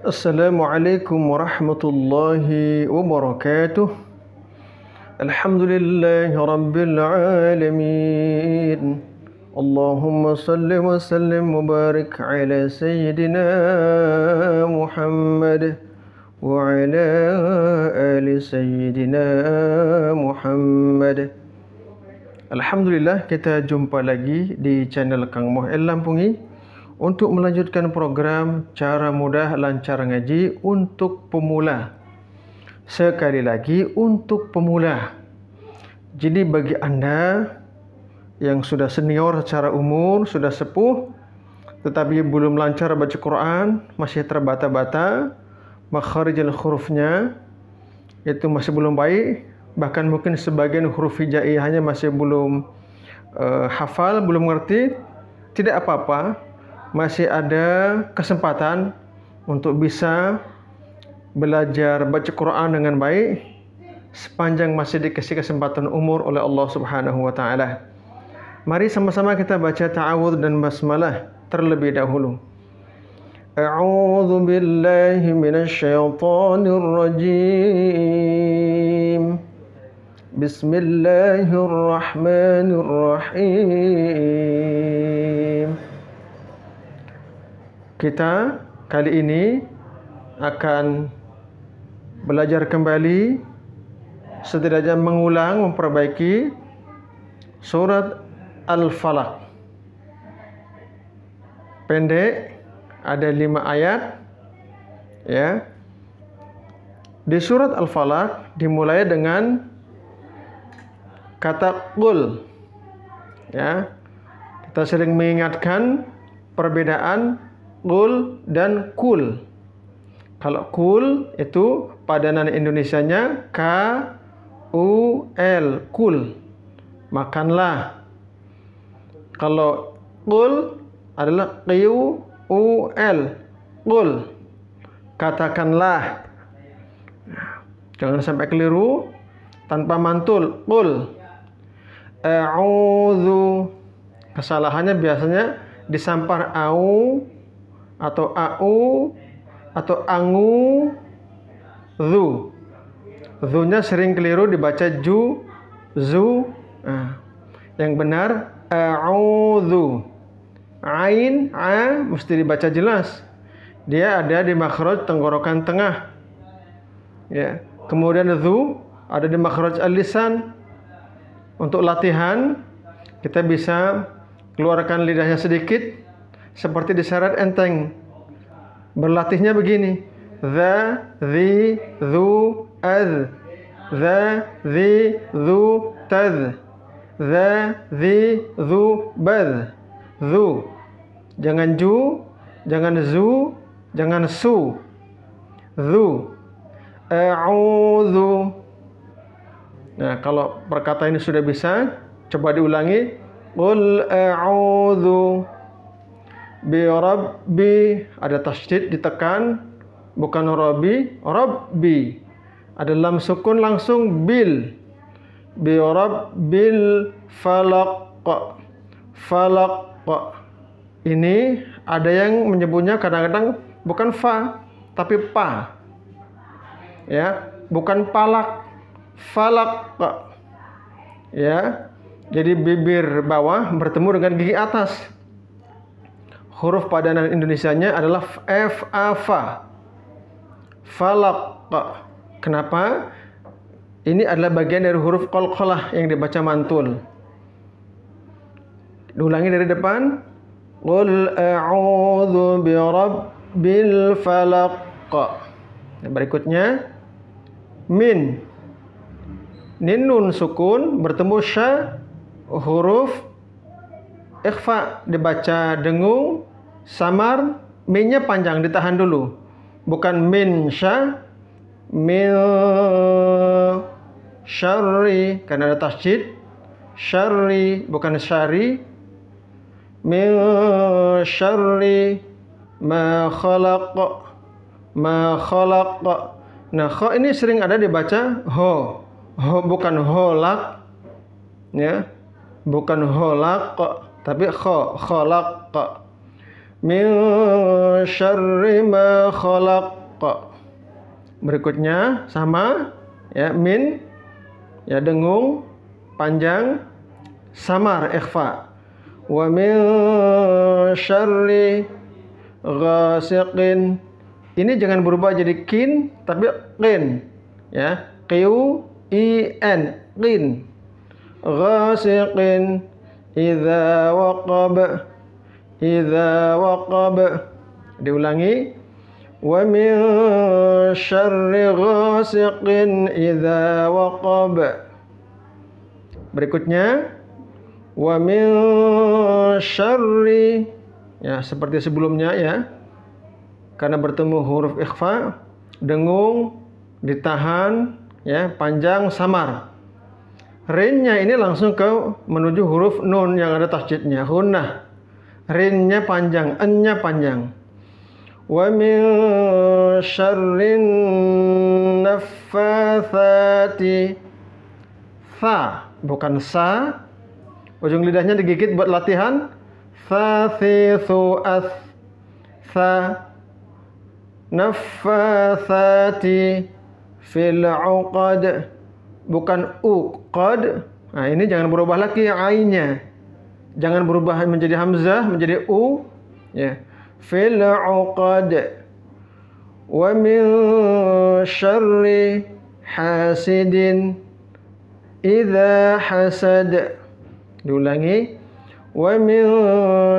السلام عليكم ورحمة الله وبركاته الحمد لله رب العالمين اللهم صل وسلم وبارك على سيدنا محمد وعلى آل سيدنا محمد الحمد kita jumpa lagi di channel Kang Moh El Lampungi untuk melanjutkan program Cara Mudah Lancar Ngaji untuk Pemula. Sekali lagi untuk pemula. Jadi bagi Anda yang sudah senior secara umur, sudah sepuh, tetapi belum lancar baca Quran, masih terbata-bata, makharijul hurufnya itu masih belum baik, bahkan mungkin sebagian huruf hijaiyahnya masih belum uh, hafal, belum ngerti, tidak apa-apa, masih ada kesempatan untuk bisa belajar baca Quran dengan baik sepanjang masih dikasih kesempatan umur oleh Allah Subhanahu wa taala. Mari sama-sama kita baca ta'awudz dan basmalah terlebih dahulu. أعوذ بالله من الشيطان الرجيم بسم الله الرحمن kita kali ini akan belajar kembali setidaknya mengulang memperbaiki surat Al-Falaq. Pendek ada lima ayat ya. Di surat Al-Falaq dimulai dengan kata qul. Ya. Kita sering mengingatkan perbedaan ul dan kul. Kalau kul itu padanan Indonesianya K U L kul. Makanlah. Kalau kul adalah Q U L kul. Katakanlah. Jangan sampai keliru tanpa mantul kul. Auzu Kesalahannya biasanya disampar au atau au atau angu zu. Zunya sering keliru dibaca ju, zu. Nah, yang benar au zu Ain a mesti dibaca jelas. Dia ada di makhraj tenggorokan tengah. Ya. Kemudian zu ada di makhraj al-lisan. Untuk latihan kita bisa keluarkan lidahnya sedikit seperti diseret enteng. Berlatihnya begini. The, the, the, az. The, the, the, taz. The, the, the, bad. Zu. Jangan ju, jangan zu, jangan su. Zu. A'udhu. Nah, kalau perkataan ini sudah bisa, coba diulangi. Qul a'udhu bi rabbi ada tasdid ditekan bukan rabbi rabbi ada lam sukun langsung bil bi rabbil falak falaq ini ada yang menyebutnya kadang-kadang bukan fa tapi pa ya bukan palak falak ya jadi bibir bawah bertemu dengan gigi atas huruf padanan Indonesianya adalah F A Fa. Falak. Kenapa? Ini adalah bagian dari huruf kolkolah yang dibaca mantul. Diulangi dari depan. Qul a'udzu bi rabbil falaq. berikutnya min. Ninun sukun bertemu sya huruf ikhfa dibaca dengung Samar, minnya panjang, ditahan dulu. Bukan min sya, mil syari, karena ada tasjid. Syari, bukan syari. Min syari ma khalaq. Ma khalaq. Nah, kho ini sering ada dibaca ho. Ho bukan holak. Ya, bukan holak, tapi kho, kholak min syarri ma khalaq. Berikutnya sama ya min ya dengung panjang samar ikhfa. Wa min syarri ghasiqin. Ini jangan berubah jadi kin tapi qin ya. q i n qin. Ghasiqin idza waqab idza waqab diulangi wa min syarri ghasiqin idza waqab berikutnya wa min syarri ya seperti sebelumnya ya karena bertemu huruf ikhfa dengung ditahan ya panjang samar rinnya ini langsung ke menuju huruf nun yang ada tasjidnya hunnah Rinnya panjang, ennya panjang. Wa min syarrin naffathati fa bukan sa. Ujung lidahnya digigit buat latihan. fa thi, thu, ath. Tha. Naffathati fil uqad. Bukan uqad. Nah ini jangan berubah lagi ainnya. Ya, jangan berubah menjadi hamzah menjadi u ya fil uqad wa min syarri hasidin idza hasad diulangi wa min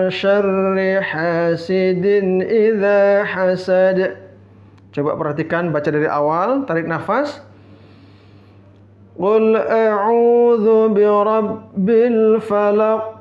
syarri hasidin idza hasad coba perhatikan baca dari awal tarik nafas Qul a'udzu rabbil falaq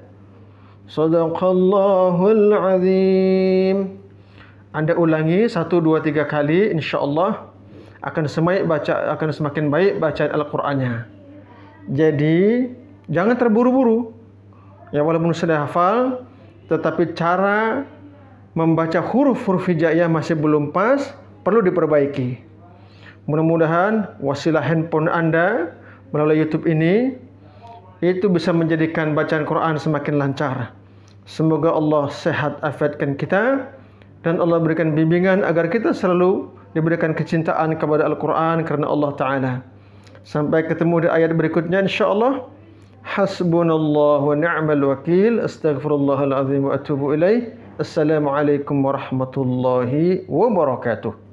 Sadaqallahul azim. Anda ulangi satu dua tiga kali insyaallah akan semakin baca akan semakin baik bacaan Al-Qur'annya. Jadi jangan terburu-buru. Ya walaupun sudah hafal tetapi cara membaca huruf-huruf hijaiyah masih belum pas, perlu diperbaiki. Mudah-mudahan wasilah handphone Anda melalui YouTube ini itu bisa menjadikan bacaan Quran semakin lancar. Semoga Allah sehat afiatkan kita dan Allah berikan bimbingan agar kita selalu diberikan kecintaan kepada Al-Quran kerana Allah Ta'ala. Sampai ketemu di ayat berikutnya insyaAllah. Hasbunallah wa ni'mal wakil. Astaghfirullahaladzim wa atubu ilaih. Assalamualaikum warahmatullahi wabarakatuh.